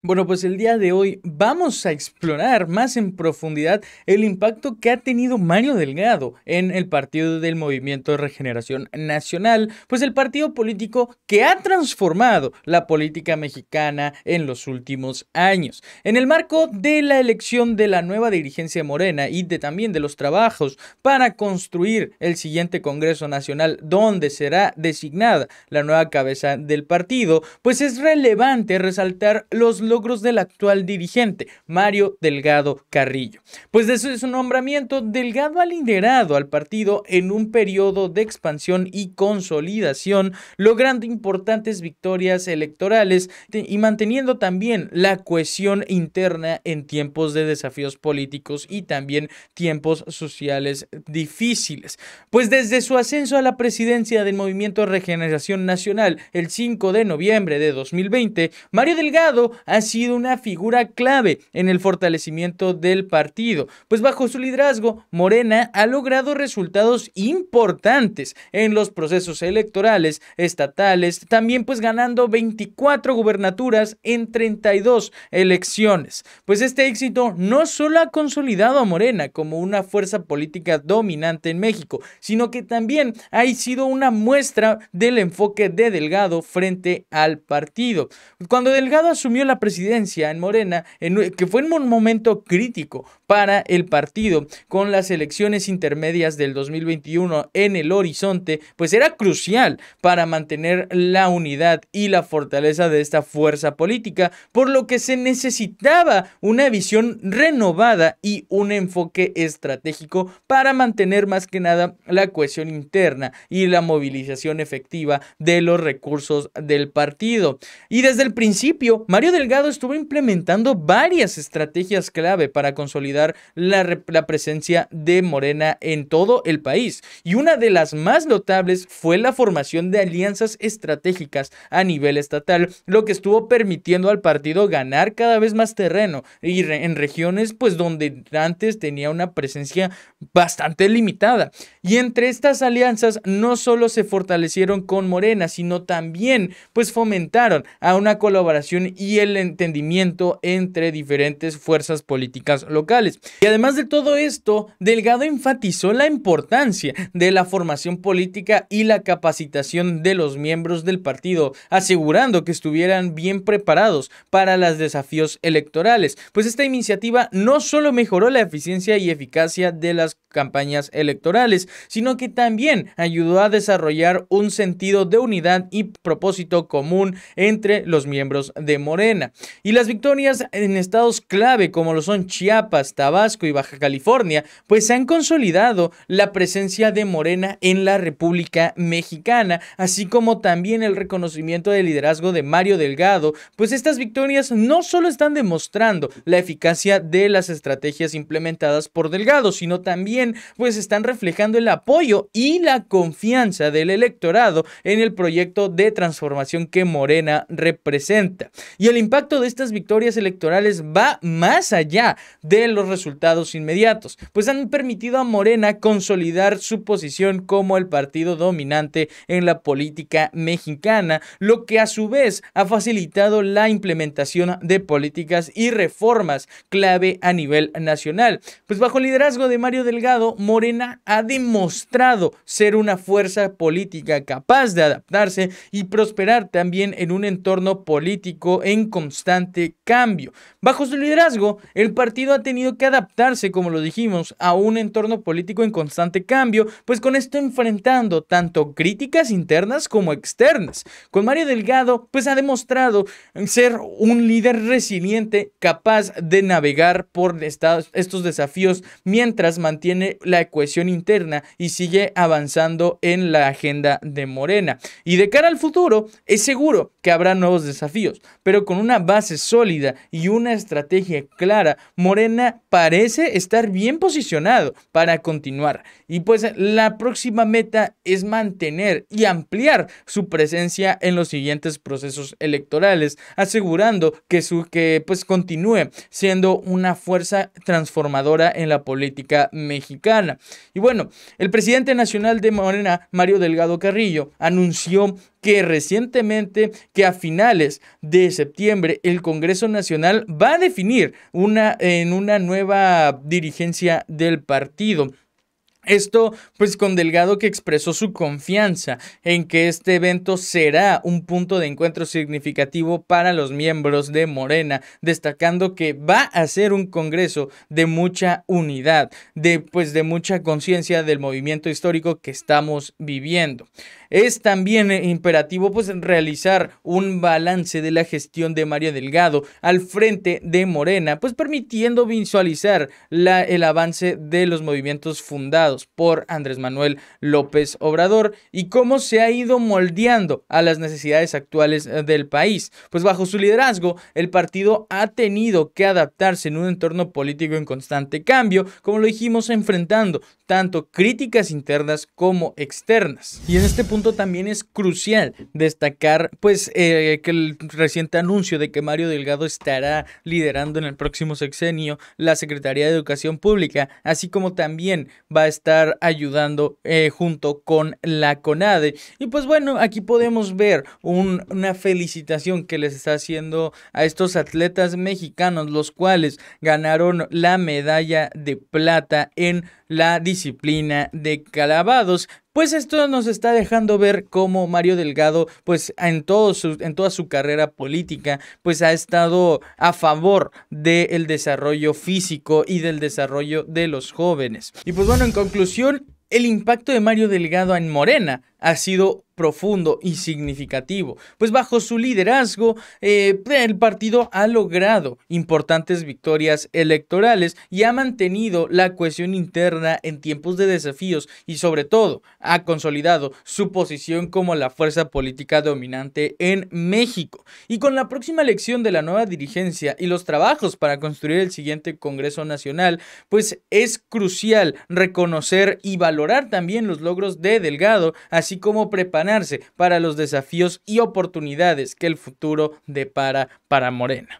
Bueno, pues el día de hoy vamos a explorar más en profundidad el impacto que ha tenido Mario Delgado en el partido del Movimiento de Regeneración Nacional, pues el partido político que ha transformado la política mexicana en los últimos años. En el marco de la elección de la nueva dirigencia morena y también de los trabajos para construir el siguiente Congreso Nacional donde será designada la nueva cabeza del partido, pues es relevante resaltar los logros del actual dirigente, Mario Delgado Carrillo. Pues desde su nombramiento, Delgado ha liderado al partido en un periodo de expansión y consolidación, logrando importantes victorias electorales y manteniendo también la cohesión interna en tiempos de desafíos políticos y también tiempos sociales difíciles. Pues desde su ascenso a la presidencia del Movimiento Regeneración Nacional el 5 de noviembre de 2020, Mario Delgado ha sido una figura clave en el fortalecimiento del partido, pues bajo su liderazgo, Morena ha logrado resultados importantes en los procesos electorales, estatales, también pues ganando 24 gubernaturas en 32 elecciones. Pues este éxito no solo ha consolidado a Morena como una fuerza política dominante en México, sino que también ha sido una muestra del enfoque de Delgado frente al partido. Cuando Delgado asumió la presidencia, presidencia en Morena, en, que fue en un momento crítico, para el partido con las elecciones intermedias del 2021 en el horizonte, pues era crucial para mantener la unidad y la fortaleza de esta fuerza política, por lo que se necesitaba una visión renovada y un enfoque estratégico para mantener más que nada la cohesión interna y la movilización efectiva de los recursos del partido. Y desde el principio, Mario Delgado estuvo implementando varias estrategias clave para consolidar la, presencia de Morena en todo el país. Y una de las más notables fue la formación de alianzas estratégicas a nivel estatal, lo que estuvo permitiendo al partido ganar cada vez más terreno y en regiones pues donde antes tenía una presencia bastante limitada. Y entre estas alianzas no solo se fortalecieron con Morena, sino también pues fomentaron a una colaboración y el entendimiento entre diferentes fuerzas políticas locales. Y además de todo esto, Delgado enfatizó la importancia de la formación política y la capacitación de los miembros del partido, asegurando que estuvieran bien preparados para los desafíos electorales, pues esta iniciativa no solo mejoró la eficiencia y eficacia de las campañas electorales, sino que también ayudó a desarrollar un sentido de unidad y propósito común entre los miembros de Morena. Y las victorias en estados clave como lo son Chiapas, Tabasco y Baja California, pues se han consolidado la presencia de Morena en la República Mexicana, así como también el reconocimiento del liderazgo de Mario Delgado, pues estas victorias no solo están demostrando la eficacia de las estrategias implementadas por Delgado, sino también pues están reflejando el apoyo y la confianza del electorado en el proyecto de transformación que Morena representa. Y el impacto de estas victorias electorales va más allá de los resultados inmediatos, pues han permitido a Morena consolidar su posición como el partido dominante en la política mexicana, lo que a su vez ha facilitado la implementación de políticas y reformas clave a nivel nacional. Pues bajo el liderazgo de Mario Delgado, Morena ha demostrado ser una fuerza política capaz de adaptarse y prosperar también en un entorno político en constante cambio. Bajo su liderazgo, el partido ha tenido que adaptarse, como lo dijimos, a un entorno político en constante cambio, pues con esto enfrentando tanto críticas internas como externas. Con Mario Delgado, pues ha demostrado ser un líder resiliente, capaz de navegar por estos desafíos mientras mantiene la cohesión interna y sigue avanzando en la agenda de Morena. Y de cara al futuro, es seguro que habrá nuevos desafíos, pero con una base sólida y una estrategia clara, Morena parece estar bien posicionado para continuar. Y pues la próxima meta es mantener y ampliar su presencia en los siguientes procesos electorales, asegurando que, que pues continúe siendo una fuerza transformadora en la política mexicana. Y bueno, el presidente nacional de Morena, Mario Delgado Carrillo, anunció que recientemente, que a finales de septiembre, el Congreso Nacional va a definir una, en una nueva nueva dirigencia del partido. Esto pues con Delgado que expresó su confianza en que este evento será un punto de encuentro significativo para los miembros de Morena, destacando que va a ser un congreso de mucha unidad, de pues de mucha conciencia del movimiento histórico que estamos viviendo. Es también eh, imperativo pues realizar un balance de la gestión de María Delgado al frente de Morena, pues permitiendo visualizar la, el avance de los movimientos fundados por Andrés Manuel López Obrador y cómo se ha ido moldeando a las necesidades actuales eh, del país. Pues bajo su liderazgo, el partido ha tenido que adaptarse en un entorno político en constante cambio, como lo dijimos, enfrentando tanto críticas internas como externas. Y en este también es crucial destacar, pues, eh, que el reciente anuncio de que Mario Delgado estará liderando en el próximo sexenio la Secretaría de Educación Pública, así como también va a estar ayudando eh, junto con la CONADE. Y pues bueno, aquí podemos ver una felicitación que les está haciendo a estos atletas mexicanos, los cuales ganaron la medalla de plata en la disciplina de calabados pues esto nos está dejando ver cómo Mario Delgado, pues en, en toda su carrera política, pues ha estado a favor del desarrollo físico y del desarrollo de los jóvenes. Y pues bueno, en conclusión, el impacto de Mario Delgado en Morena ha sido profundo y significativo, pues bajo su liderazgo eh, el partido ha logrado importantes victorias electorales y ha mantenido la cohesión interna en tiempos de desafíos y sobre todo ha consolidado su posición como la fuerza política dominante en México. Y con la próxima elección de la nueva dirigencia y los trabajos para construir el siguiente Congreso Nacional, pues es crucial reconocer y valorar también los logros de Delgado, así como prepararse para los desafíos y oportunidades que el futuro depara para Morena.